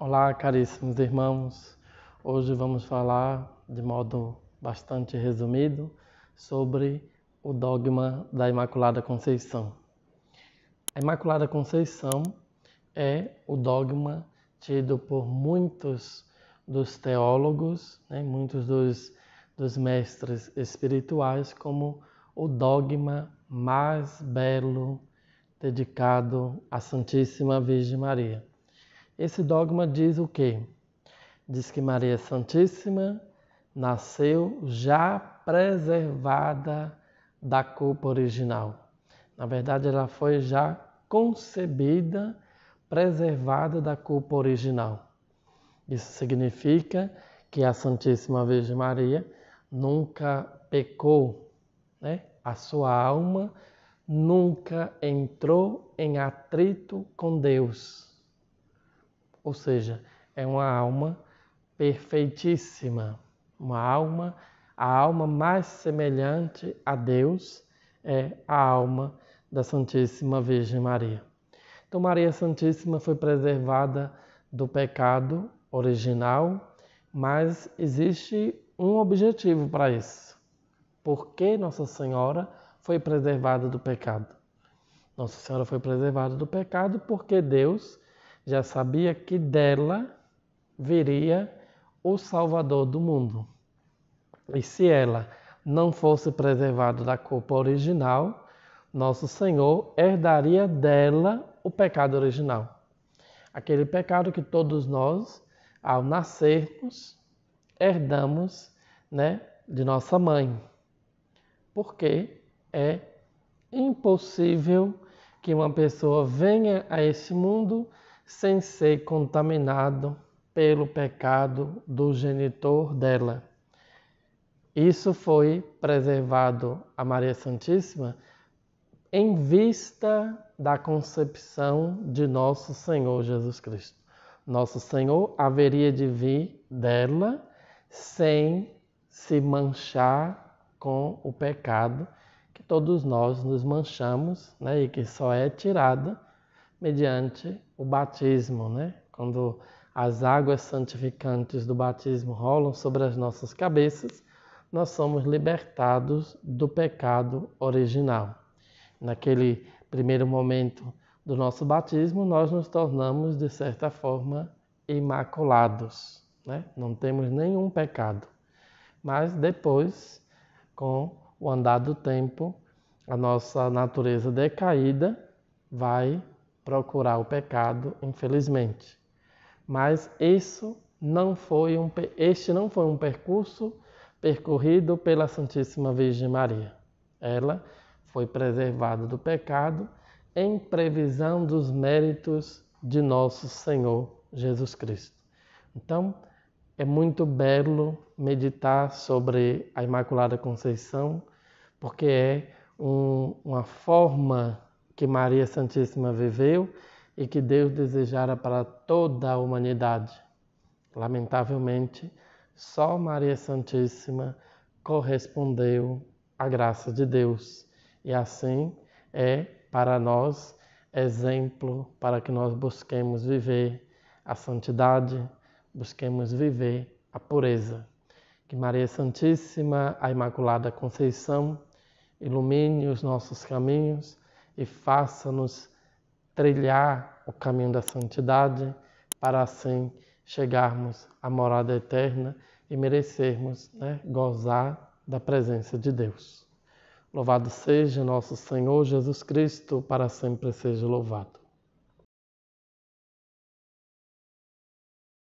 Olá, caríssimos irmãos. Hoje vamos falar de modo bastante resumido sobre o dogma da Imaculada Conceição. A Imaculada Conceição é o dogma tido por muitos dos teólogos, né, muitos dos, dos mestres espirituais, como o dogma mais belo dedicado à Santíssima Virgem Maria. Esse dogma diz o quê? Diz que Maria Santíssima nasceu já preservada da culpa original. Na verdade, ela foi já concebida, preservada da culpa original. Isso significa que a Santíssima Virgem Maria nunca pecou, né? A sua alma nunca entrou em atrito com Deus. Ou seja, é uma alma perfeitíssima, uma alma, a alma mais semelhante a Deus é a alma da Santíssima Virgem Maria. Então Maria Santíssima foi preservada do pecado original, mas existe um objetivo para isso. Por que Nossa Senhora foi preservada do pecado? Nossa Senhora foi preservada do pecado porque Deus já sabia que dela viria o Salvador do mundo. E se ela não fosse preservada da culpa original, nosso Senhor herdaria dela o pecado original. Aquele pecado que todos nós, ao nascermos, herdamos né, de nossa mãe. Porque é impossível que uma pessoa venha a esse mundo sem ser contaminado pelo pecado do genitor dela. Isso foi preservado a Maria Santíssima em vista da concepção de nosso Senhor Jesus Cristo. Nosso Senhor haveria de vir dela sem se manchar com o pecado que todos nós nos manchamos né, e que só é tirada mediante o batismo, né? Quando as águas santificantes do batismo rolam sobre as nossas cabeças, nós somos libertados do pecado original. Naquele primeiro momento do nosso batismo, nós nos tornamos, de certa forma, imaculados, né? não temos nenhum pecado. Mas depois, com o andar do tempo, a nossa natureza decaída vai procurar o pecado, infelizmente. Mas isso não foi um, este não foi um percurso percorrido pela Santíssima Virgem Maria. Ela foi preservada do pecado em previsão dos méritos de nosso Senhor Jesus Cristo. Então, é muito belo meditar sobre a Imaculada Conceição, porque é um, uma forma que Maria Santíssima viveu e que Deus desejara para toda a humanidade. Lamentavelmente, só Maria Santíssima correspondeu à graça de Deus e assim é para nós exemplo para que nós busquemos viver a santidade, busquemos viver a pureza. Que Maria Santíssima, a Imaculada Conceição, ilumine os nossos caminhos, e faça-nos trilhar o caminho da santidade, para assim chegarmos à morada eterna e merecermos né, gozar da presença de Deus. Louvado seja nosso Senhor Jesus Cristo, para sempre seja louvado.